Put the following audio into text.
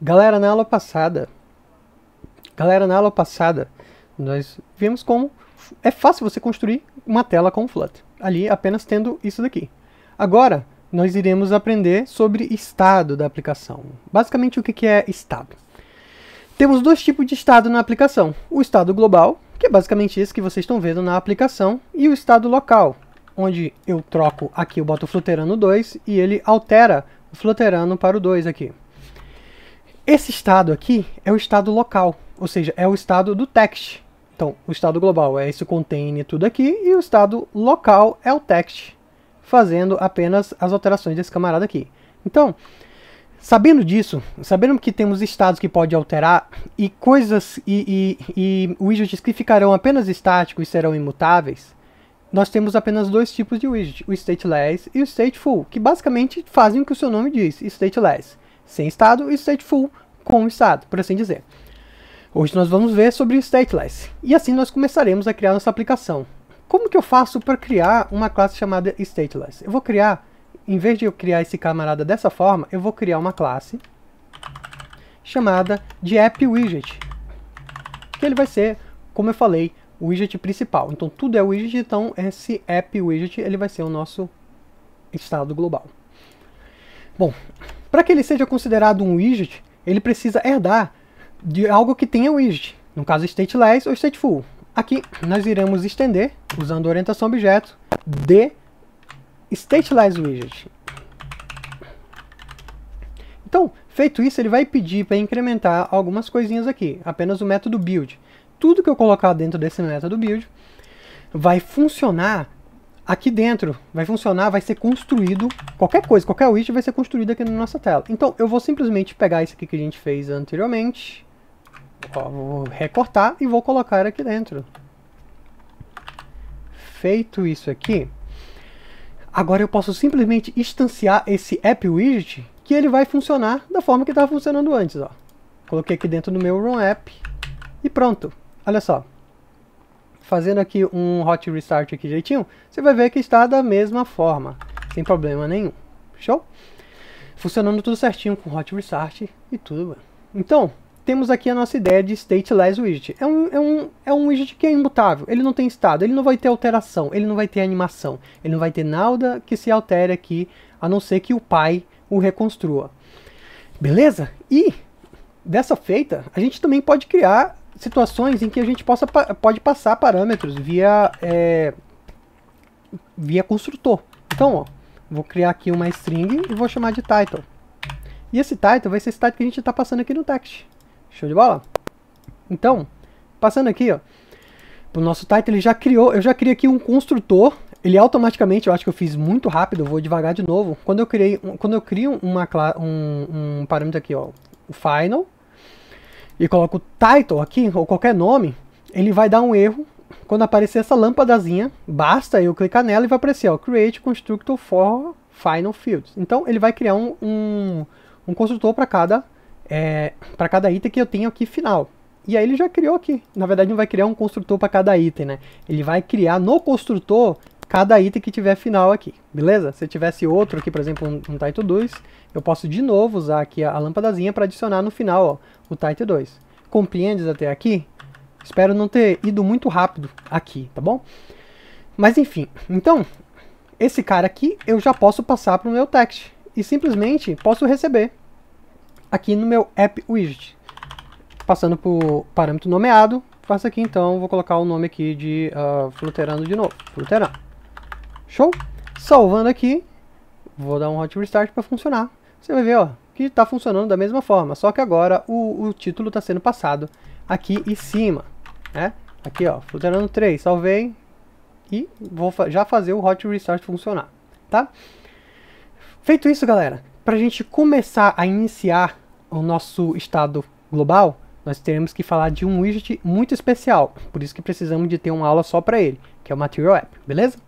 Galera, na aula passada, galera, na aula passada, nós vimos como é fácil você construir uma tela com Flutter, ali apenas tendo isso daqui. Agora, nós iremos aprender sobre estado da aplicação. Basicamente, o que é estado? Temos dois tipos de estado na aplicação. O estado global, que é basicamente esse que vocês estão vendo na aplicação, e o estado local, onde eu troco aqui, eu boto o Flutterano 2 e ele altera o Flutterano para o 2 aqui. Esse estado aqui é o estado local, ou seja, é o estado do text. Então, o estado global é esse container tudo aqui, e o estado local é o text, fazendo apenas as alterações desse camarada aqui. Então, sabendo disso, sabendo que temos estados que podem alterar, e coisas e, e, e widgets que ficarão apenas estáticos e serão imutáveis, nós temos apenas dois tipos de widget, o stateless e o stateful, que basicamente fazem o que o seu nome diz, stateless sem estado e stateful com estado, por assim dizer. Hoje nós vamos ver sobre stateless, e assim nós começaremos a criar nossa aplicação. Como que eu faço para criar uma classe chamada stateless? Eu vou criar, em vez de eu criar esse camarada dessa forma, eu vou criar uma classe chamada de app widget, que ele vai ser, como eu falei, o widget principal. Então tudo é widget, então esse app widget ele vai ser o nosso estado global. Bom, para que ele seja considerado um widget, ele precisa herdar de algo que tenha widget, no caso stateless ou stateful. Aqui nós iremos estender, usando orientação objeto, de stateless widget. Então, feito isso, ele vai pedir para incrementar algumas coisinhas aqui, apenas o método build. Tudo que eu colocar dentro desse método build vai funcionar aqui dentro vai funcionar, vai ser construído, qualquer coisa, qualquer widget vai ser construído aqui na nossa tela. Então eu vou simplesmente pegar isso aqui que a gente fez anteriormente, ó, vou recortar e vou colocar aqui dentro. Feito isso aqui, agora eu posso simplesmente instanciar esse app widget que ele vai funcionar da forma que estava funcionando antes. Ó. Coloquei aqui dentro do meu run app e pronto. Olha só, fazendo aqui um hot restart aqui direitinho, você vai ver que está da mesma forma, sem problema nenhum. Show? Funcionando tudo certinho com hot restart e tudo. Então, temos aqui a nossa ideia de stateless widget. É um, é, um, é um widget que é imutável, ele não tem estado, ele não vai ter alteração, ele não vai ter animação, ele não vai ter nada que se altere aqui, a não ser que o pai o reconstrua. Beleza? E, dessa feita, a gente também pode criar situações em que a gente possa, pode passar parâmetros via, é, via construtor. Então, ó, vou criar aqui uma string e vou chamar de title. E esse title vai ser esse title que a gente está passando aqui no text. Show de bola? Então, passando aqui, o nosso title ele já criou, eu já criei aqui um construtor, ele automaticamente, eu acho que eu fiz muito rápido, vou devagar de novo. Quando eu, criei, quando eu crio uma, um, um parâmetro aqui, ó, o final, e coloco o title aqui, ou qualquer nome, ele vai dar um erro quando aparecer essa lâmpadazinha. Basta eu clicar nela e vai aparecer, ó, Create Constructor for Final Fields. Então ele vai criar um, um, um construtor para cada, é, para cada item que eu tenho aqui final. E aí ele já criou aqui. Na verdade, não vai criar um construtor para cada item, né? Ele vai criar no construtor cada item que tiver final aqui, beleza? Se tivesse outro aqui, por exemplo, um, um Title 2, eu posso de novo usar aqui a, a lâmpadazinha para adicionar no final ó, o Title 2. Compreendes até aqui? Espero não ter ido muito rápido aqui, tá bom? Mas enfim, então, esse cara aqui eu já posso passar para o meu text e simplesmente posso receber aqui no meu app widget. Passando para o parâmetro nomeado, faço aqui então, vou colocar o nome aqui de uh, de novo, fluterano. Show? Salvando aqui, vou dar um hot restart para funcionar. Você vai ver ó, que está funcionando da mesma forma, só que agora o, o título está sendo passado aqui em cima. Né? Aqui, ó, Fluterano 3, salvei e vou fa já fazer o hot restart funcionar. Tá? Feito isso, galera, para a gente começar a iniciar o nosso estado global, nós teremos que falar de um widget muito especial, por isso que precisamos de ter uma aula só para ele, que é o Material App, beleza?